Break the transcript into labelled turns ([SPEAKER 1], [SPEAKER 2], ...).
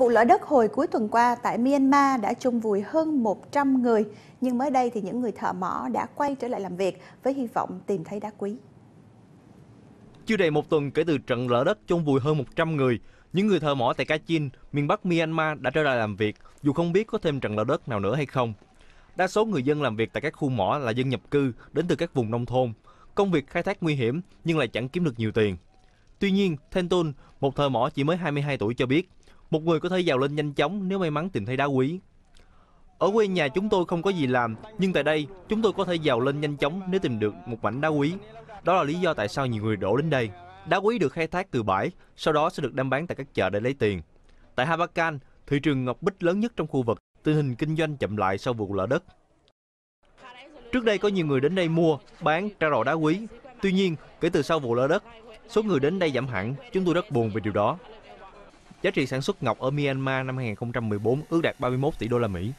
[SPEAKER 1] Vụ lở đất hồi cuối tuần qua tại Myanmar đã chung vùi hơn 100 người, nhưng mới đây thì những người thợ mỏ đã quay trở lại làm việc với hy vọng tìm thấy đá quý.
[SPEAKER 2] Chưa đầy một tuần kể từ trận lở đất chung vùi hơn 100 người, những người thợ mỏ tại Kachin, miền Bắc Myanmar đã trở lại làm việc, dù không biết có thêm trận lở đất nào nữa hay không. Đa số người dân làm việc tại các khu mỏ là dân nhập cư đến từ các vùng nông thôn. Công việc khai thác nguy hiểm nhưng lại chẳng kiếm được nhiều tiền. Tuy nhiên, Thentun, một thợ mỏ chỉ mới 22 tuổi cho biết, một người có thể giàu lên nhanh chóng nếu may mắn tìm thấy đá quý. Ở quê nhà chúng tôi không có gì làm, nhưng tại đây chúng tôi có thể giàu lên nhanh chóng nếu tìm được một mảnh đá quý. Đó là lý do tại sao nhiều người đổ đến đây. Đá quý được khai thác từ bãi, sau đó sẽ được đem bán tại các chợ để lấy tiền. Tại Habakan, thị trường ngọc bích lớn nhất trong khu vực, tình hình kinh doanh chậm lại sau vụ lở đất. Trước đây có nhiều người đến đây mua, bán, trao đổi đá quý. Tuy nhiên, kể từ sau vụ lở đất, số người đến đây giảm hẳn, chúng tôi rất buồn về điều đó. Giá trị sản xuất ngọc ở Myanmar năm 2014 ước đạt 31 tỷ đô la Mỹ,